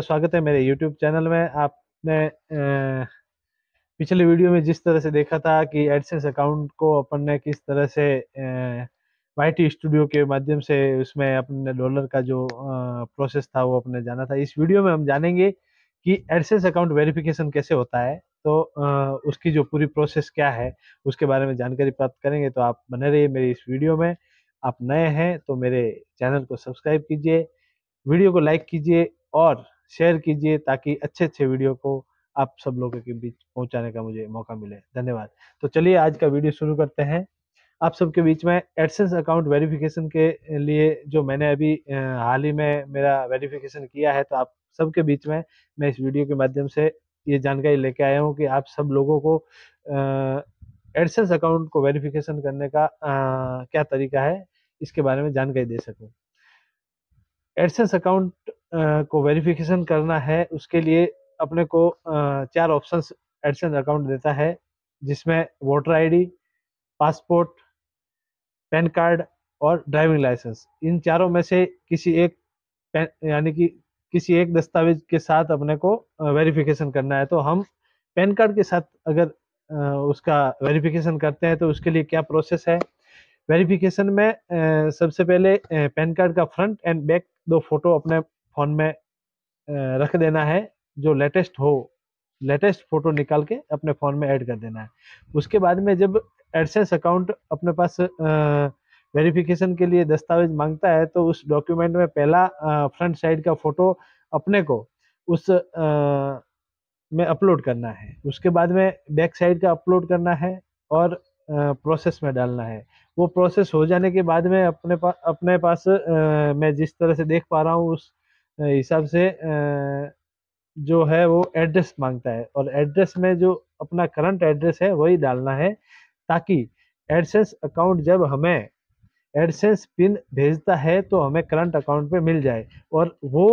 स्वागत है मेरे YouTube चैनल में आपने पिछले वीडियो में जिस तरह से देखा था कि एडसेंस अकाउंट को अपन ने किस तरह से वाई स्टूडियो के माध्यम से उसमें अपने डॉलर का जो प्रोसेस था वो अपने जाना था इस वीडियो में हम जानेंगे कि एडसेंस अकाउंट वेरिफिकेशन कैसे होता है तो उसकी जो पूरी प्रोसेस क्या है उसके बारे में जानकारी प्राप्त करेंगे तो आप बने रहिए मेरे इस वीडियो में आप नए हैं तो मेरे चैनल को सब्सक्राइब कीजिए वीडियो को लाइक कीजिए और शेयर कीजिए ताकि अच्छे अच्छे वीडियो को आप सब लोगों के बीच पहुंचाने का मुझे मौका मिले धन्यवाद तो चलिए आज का वीडियो शुरू करते हैं आप सबके बीच में एडसेंस अकाउंट वेरिफिकेशन के लिए जो मैंने अभी हाल ही में मेरा वेरिफिकेशन किया है तो आप सबके बीच में मैं इस वीडियो के माध्यम से ये जानकारी लेके आया हूँ कि आप सब लोगों को एडसेंस अकाउंट को वेरिफिकेशन करने का आ, क्या तरीका है इसके बारे में जानकारी दे सकूँ एडसेंस अकाउंट को वेरिफिकेशन करना है उसके लिए अपने को चार ऑप्शंस एडिशन अकाउंट देता है जिसमें voter ID passport PAN card और ड्राइविंग लाइसेंस इन चारों में से किसी एक यानी कि किसी एक दस्तावेज के साथ अपने को वेरिफिकेशन करना है तो हम पैन कार्ड के साथ अगर उसका वेरिफिकेशन करते हैं तो उसके लिए क्या प्रोसेस है वेरिफिकेशन में सबसे पहले पैन कार्ड का फ्रंट एंड बैक दो फोटो अपने फोन में रख देना है जो लेटेस्ट हो लेटेस्ट फोटो निकाल के अपने फ़ोन में ऐड कर देना है उसके बाद में जब एडसेंस अकाउंट अपने पास वेरिफिकेशन के लिए दस्तावेज मांगता है तो उस डॉक्यूमेंट में पहला फ्रंट साइड का फोटो अपने को उस आ, में अपलोड करना है उसके बाद में बैक साइड का अपलोड करना है और आ, प्रोसेस में डालना है वो प्रोसेस हो जाने के बाद में अपने पास अपने पास आ, मैं जिस तरह से देख पा रहा हूँ उस हिसाब से जो है वो एड्रेस मांगता है और एड्रेस में जो अपना करंट एड्रेस है वही डालना है ताकि एडसेंस अकाउंट जब हमें एडसेंस पिन भेजता है तो हमें करंट अकाउंट पे मिल जाए और वो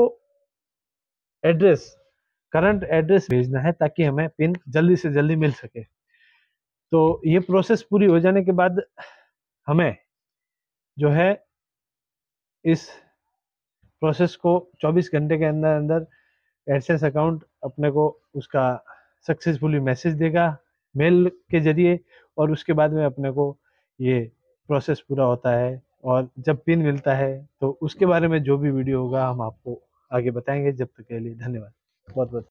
एड्रेस करंट एड्रेस भेजना है ताकि हमें पिन जल्दी से जल्दी मिल सके तो ये प्रोसेस पूरी हो जाने के बाद हमें जो है इस प्रोसेस को 24 घंटे के अंदर अंदर एडसेंस अकाउंट अपने को उसका सक्सेसफुली मैसेज देगा मेल के जरिए और उसके बाद में अपने को ये प्रोसेस पूरा होता है और जब पिन मिलता है तो उसके बारे में जो भी वीडियो होगा हम आपको आगे बताएंगे जब तक के लिए धन्यवाद बहुत बहुत